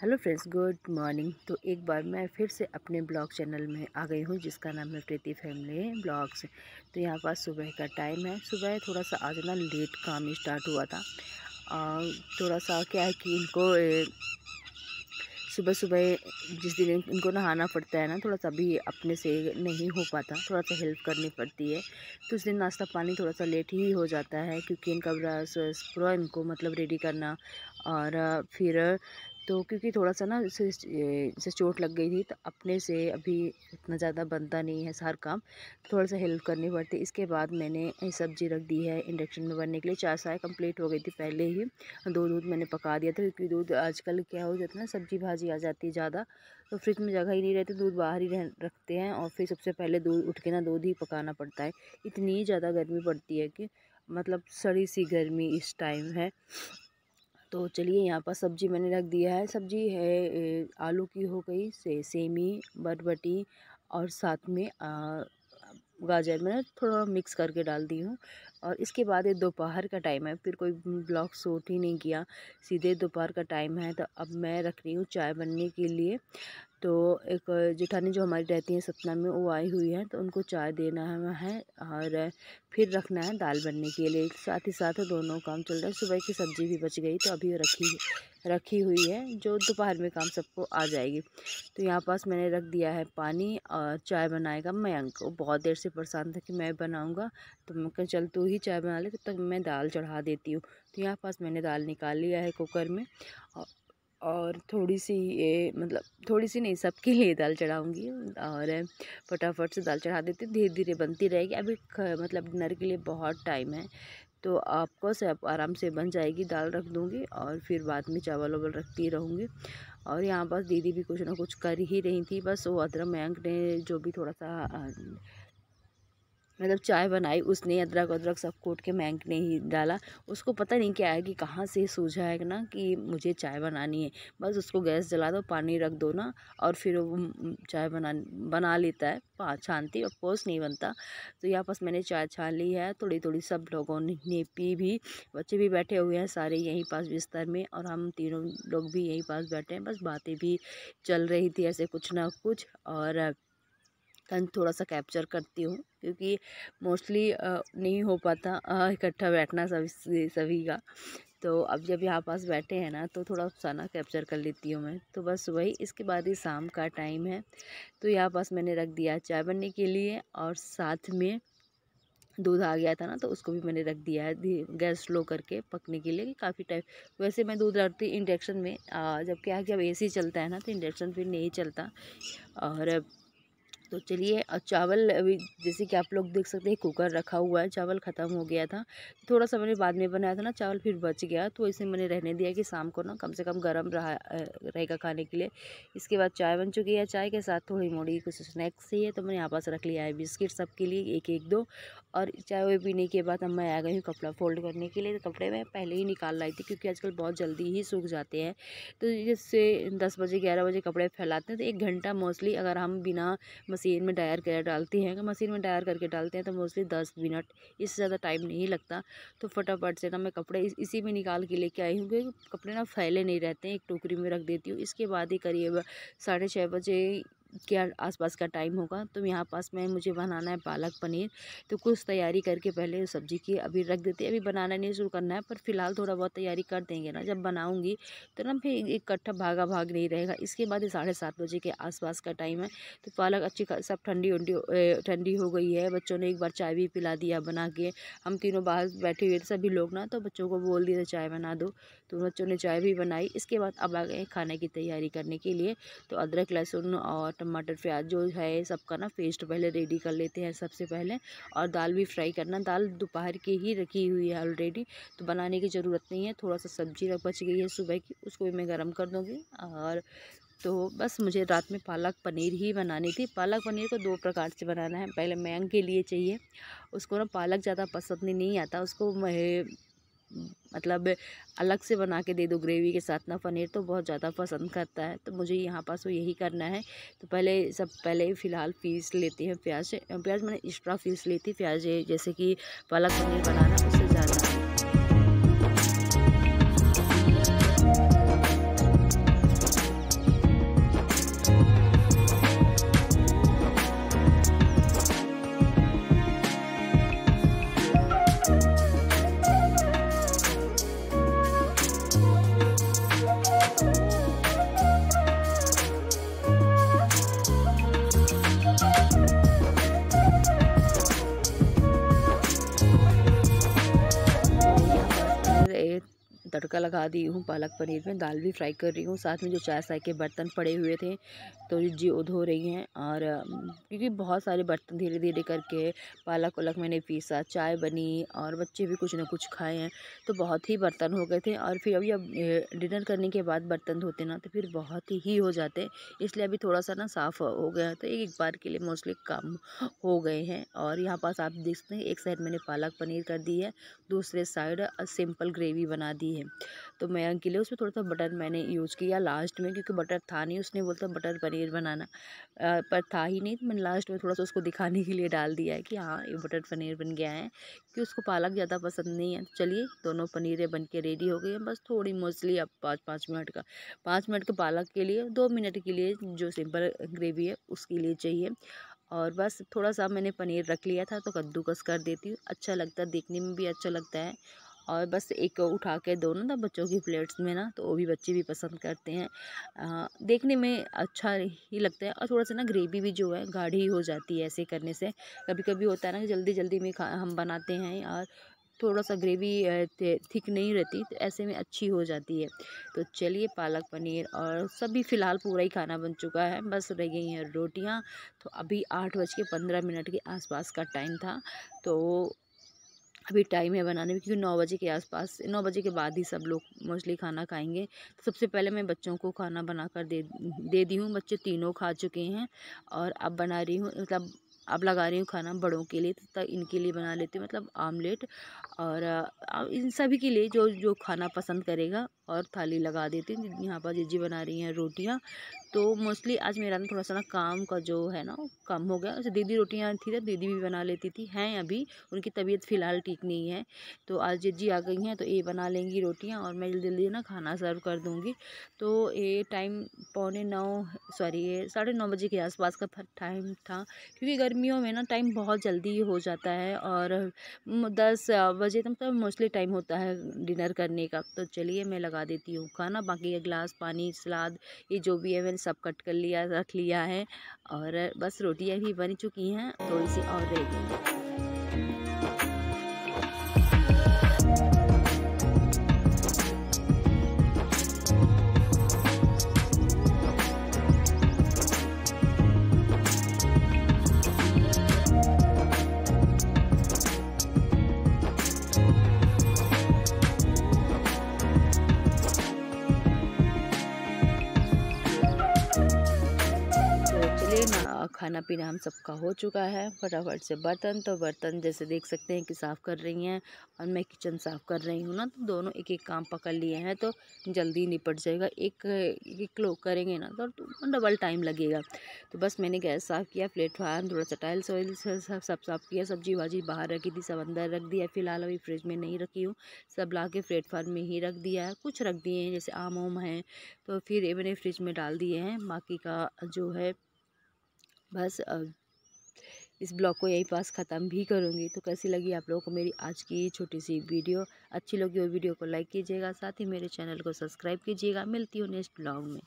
hello friends good morning तो एक बार मैं फिर से अपने ब्लॉग चैनल में आ गई हूँ जिसका नाम है प्रीति फैमिली ब्लॉग्स तो यहाँ पास सुबह का टाइम है सुबह थोड़ा सा आज ना लेट काम स्टार्ट हुआ था और थोड़ा सा क्या है कि इनको ए, सुबह सुबह जिस दिन इनको नहाना पड़ता है ना थोड़ा सा भी अपने से नहीं हो पाता थोड़ा सा हेल्प करनी पड़ती है तो उस दिन नाश्ता पानी थोड़ा सा लेट ही हो जाता है क्योंकि इनका ब्रश पूरा इनको मतलब रेडी करना और फिर तो क्योंकि थोड़ा सा ना इसे चोट लग गई थी तो अपने से अभी इतना ज़्यादा बनता नहीं है हर काम थोड़ा सा हेल्प करनी पड़ती इसके बाद मैंने सब्ज़ी रख दी है इंडक्शन में बनने के लिए चार साय कंप्लीट हो गई थी पहले ही दो दूध मैंने पका दिया था क्योंकि दूध आजकल क्या हो जाता है ना सब्ज़ी भाजी आ जाती है ज़्यादा तो फ्रिज में जगह ही नहीं रहती दूध बाहर ही रह रखते हैं और फिर सबसे पहले दूध उठ के ना दूध ही पकाना पड़ता है इतनी ज़्यादा गर्मी पड़ती है कि मतलब सड़ी सी गर्मी इस टाइम है तो चलिए यहाँ पर सब्जी मैंने रख दिया है सब्जी है आलू की हो गई से सेमी बटबटी और साथ में आ, गाजर मैंने थोड़ा मिक्स करके डाल दी हूँ और इसके बाद ये दोपहर का टाइम है फिर कोई ब्लॉग शूट ही नहीं किया सीधे दोपहर का टाइम है तो अब मैं रख रही हूँ चाय बनने के लिए तो एक जेठानी जो हमारी रहती हैं सतना में वो आई हुई हैं तो उनको चाय देना है और फिर रखना है दाल बनने के लिए साथ ही साथ दोनों काम चल रहा है सुबह की सब्ज़ी भी बच गई तो अभी रखी रखी हुई है जो दोपहर में काम सबको आ जाएगी तो यहाँ पास मैंने रख दिया है पानी और चाय बनाएगा मयंक वो बहुत देर से परेशान था कि मैं बनाऊँगा तो मैं चल तू ही चाय बना ले तब तो तक मैं दाल चढ़ा देती हूँ तो यहाँ पास मैंने दाल निकाल लिया है कुकर में और और थोड़ी सी ये मतलब थोड़ी सी नहीं सबके लिए दाल चढ़ाऊँगी और फटाफट से दाल चढ़ा देती धीरे धीरे बनती रहेगी अभी मतलब डिनर के लिए बहुत टाइम है तो आपको से आप आराम से बन जाएगी दाल रख दूँगी और फिर बाद में चावल उवल रखती रहूँगी और यहाँ पास दीदी भी कुछ ना कुछ कर ही रही थी बस वो अदरक मयंक ने जो भी थोड़ा सा मतलब चाय बनाई उसने अदरक अदरक सब कूट के मैंग ने ही डाला उसको पता नहीं क्या है कि कहाँ से सूझा है ना कि मुझे चाय बनानी है बस उसको गैस जला दो पानी रख दो ना और फिर वो चाय बना बना लेता है छानती छानती ऑफकोर्स नहीं बनता तो यहाँ पास मैंने चाय छान ली है थोड़ी थोड़ी सब लोगों ने पी भी बच्चे भी बैठे हुए हैं सारे यहीं पास बिस्तर में और हम तीनों लोग भी यहीं पास बैठे हैं बस बातें भी चल रही थी ऐसे कुछ ना कुछ और थन थोड़ा सा कैप्चर करती हूँ क्योंकि मोस्टली नहीं हो पाता इकट्ठा बैठना सभी सभी का तो अब जब यहाँ पास बैठे हैं ना तो थोड़ा साना कैप्चर कर लेती हूँ मैं तो बस वही इसके बाद ही शाम का टाइम है तो यहाँ पास मैंने रख दिया चाय बनने के लिए और साथ में दूध आ गया था ना तो उसको भी मैंने रख दिया है गैस स्लो करके पकने के लिए कि काफ़ी टाइम वैसे मैं दूध रखती इंडक्शन में जबकि आगे जब ए चलता है ना तो इंडक्शन फिर नहीं चलता और तो चलिए और चावल अभी जैसे कि आप लोग देख सकते हैं कुकर रखा हुआ है चावल ख़त्म हो गया था थोड़ा सा मैंने बाद में बनाया था ना चावल फिर बच गया तो इसे मैंने रहने दिया कि शाम को ना कम से कम गर्म रहा रहेगा खाने के लिए इसके बाद चाय बन चुकी है चाय के साथ थोड़ी मोड़ी कुछ स्नैक्स ही है तो मैंने यहाँ पास रख लिया है बिस्किट के लिए एक एक दो और चाय वाय पीने के बाद अब मैं आ गई हूँ कपड़ा फोल्ड करने के लिए तो कपड़े मैं पहले ही निकाल लाई थी क्योंकि आजकल बहुत जल्दी ही सूख जाते हैं तो जैसे दस बजे ग्यारह बजे कपड़े फैलाते हैं तो एक घंटा मोस्टली अगर हम बिना मशीन में डायर कर डालती हैं मशीन में डायर करके डालते हैं तो मोस्टली दस मिनट इससे ज़्यादा टाइम नहीं लगता तो फटाफट से ना मैं कपड़े इस, इसी में निकाल के लेके आई हूँ क्योंकि कपड़े ना फैले नहीं रहते हैं एक टोकरी में रख देती हूँ इसके बाद ही करीब साढ़े छः बजे के आसपास का टाइम होगा तो यहाँ पास में मुझे बनाना है पालक पनीर तो कुछ तैयारी करके पहले सब्ज़ी की अभी रख देते अभी बनाना नहीं शुरू करना है पर फिलहाल थोड़ा बहुत तैयारी कर देंगे ना जब बनाऊँगी तो ना फिर इकट्ठा भागा भाग नहीं रहेगा इसके बाद साढ़े सात बजे के आसपास का टाइम है तो पालक अच्छी सब ठंडी उंडी ठंडी हो गई है बच्चों ने एक बार चाय भी पिला दिया बना के हम तीनों बाहर बैठे हुए थे सभी लोग ना तो बच्चों को बोल दिया चाय बना दो तो बच्चों ने चाय भी बनाई इसके बाद अब आ गए खाने की तैयारी करने के लिए तो अदरक लहसुन और टमाटर प्याज जो है सबका ना पेस्ट पहले रेडी कर लेते हैं सबसे पहले और दाल भी फ्राई करना दाल दोपहर की ही रखी हुई है ऑलरेडी तो बनाने की ज़रूरत नहीं है थोड़ा सा सब्जी बच गई है सुबह की उसको भी मैं गर्म कर दूँगी और तो बस मुझे रात में पालक पनीर ही बनानी थी पालक पनीर को दो प्रकार से बनाना है पहले मैंग के लिए चाहिए उसको ना पालक ज़्यादा पसंद नहीं आता उसको मतलब अलग से बना के दे दो ग्रेवी के साथ ना पनीर तो बहुत ज़्यादा पसंद करता है तो मुझे यहाँ पास वो तो यही करना है तो पहले सब पहले फ़िलहाल पीस लेते हैं प्याज प्याज मैंने एक्स्ट्रा पीस लेती प्याज जैसे कि पालक पनीर बनाना उससे ज़्यादा तड़का लगा दी हूँ पालक पनीर में दाल भी फ्राई कर रही हूँ साथ में जो चाय साय के बर्तन पड़े हुए थे तो जी वो धो रही हैं और क्योंकि बहुत सारे बर्तन धीरे धीरे करके पालक उलक मैंने पीसा चाय बनी और बच्चे भी कुछ ना कुछ खाए हैं तो बहुत ही बर्तन हो गए थे और फिर अभी अब डिनर करने के बाद बर्तन धोते ना तो फिर बहुत ही हो जाते इसलिए अभी थोड़ा सा ना साफ़ हो गया तो एक बार के लिए मोस्टली काम हो गए हैं और यहाँ पास आप देख सकते हैं एक साइड मैंने पालक पनीर कर दी है दूसरे साइड सिंपल ग्रेवी बना दी है तो मैं के लिए उसमें थोड़ा सा बटर मैंने यूज़ किया लास्ट में क्योंकि बटर था नहीं उसने बोलता बटर पनीर बनाना आ, पर था ही नहीं तो मैंने लास्ट में थोड़ा सा उसको दिखाने के लिए डाल दिया है कि हाँ ये बटर पनीर बन गया है क्योंकि उसको पालक ज़्यादा पसंद नहीं है चलिए दोनों पनीरें बन के रेडी हो गई हैं बस थोड़ी मोस्टली अब पाँच पाँच मिनट का पाँच मिनट के पालक के लिए दो मिनट के लिए जो सिंपल ग्रेवी है उसके लिए चाहिए और बस थोड़ा सा मैंने पनीर रख लिया था तो कद्दूकस कर देती हूँ अच्छा लगता है देखने में भी अच्छा लगता है और बस एक उठा के दो ना बच्चों की प्लेट्स में ना तो वो भी बच्चे भी पसंद करते हैं आ, देखने में अच्छा ही लगता है और थोड़ा सा ना ग्रेवी भी जो है गाढ़ी हो जाती है ऐसे करने से कभी कभी होता है ना कि जल्दी जल्दी में हम बनाते हैं और थोड़ा सा ग्रेवी थिक नहीं रहती तो ऐसे में अच्छी हो जाती है तो चलिए पालक पनीर और सभी फ़िलहाल पूरा ही खाना बन चुका है बस रह गई हैं रोटियां तो अभी आठ बज के पंद्रह मिनट के आसपास का टाइम था तो अभी टाइम है बनाने में क्योंकि नौ बजे के आसपास नौ बजे के बाद ही सब लोग मोस्टली खाना खाएंगे तो सबसे पहले मैं बच्चों को खाना बनाकर दे दे दी हूँ बच्चे तीनों खा चुके हैं और अब बना रही हूँ मतलब अब लगा रही हूँ खाना बड़ों के लिए तो इनके लिए बना लेती हूँ मतलब आमलेट और इन सभी के लिए जो जो खाना पसंद करेगा और थाली लगा देती हूँ यहाँ पर जीजी बना रही हैं रोटियाँ तो मोस्टली आज मेरा ना थोड़ा सा ना काम का जो है ना कम हो गया वैसे दीदी रोटियाँ थी तो दीदी भी बना लेती थी हैं अभी उनकी तबीयत फ़िलहाल ठीक नहीं है तो आज जी आ गई हैं तो ये बना लेंगी रोटियाँ और मैं जल्दी जल्दी ना खाना सर्व कर दूँगी तो ये टाइम पौने नौ सॉरी ये साढ़े नौ बजे के आसपास का टाइम था क्योंकि गर्मी गर्मियों में ना टाइम बहुत जल्दी हो जाता है और दस बजे तक तो मोस्टली टाइम होता है डिनर करने का तो चलिए मैं लगा देती हूँ खाना बाकी ये गिलास पानी सलाद ये जो भी है मैंने सब कट कर लिया रख लिया है और बस रोटियाँ भी बन चुकी हैं थोड़ी तो सी और रह गई खाना पीना हम सबका हो चुका है फटाफट से बर्तन तो बर्तन जैसे देख सकते हैं कि साफ़ कर रही हैं और मैं किचन साफ़ कर रही हूँ ना तो दोनों एक एक काम पकड़ लिए हैं तो जल्दी निपट जाएगा एक एक लोग करेंगे ना तो डबल टाइम लगेगा तो बस मैंने गैस साफ़ किया प्लेटफार्म थोड़ा सा टाइल्स वाइल्स सब सब साफ़ किया सब्जी वाजी बाहर रखी थी सब अंदर रख दिया फ़िलहाल अभी फ्रिज में नहीं रखी हूँ सब ला के प्लेटफार्म में ही रख दिया है कुछ रख दिए हैं जैसे आम उम हैं तो फिर मैंने फ्रिज में डाल दिए हैं बाकी का जो है बस इस ब्लॉग को यहीं पास ख़त्म भी करूँगी तो कैसी लगी आप लोगों को मेरी आज की छोटी सी वीडियो अच्छी लगी और वीडियो को लाइक कीजिएगा साथ ही मेरे चैनल को सब्सक्राइब कीजिएगा मिलती हूँ नेक्स्ट ब्लॉग में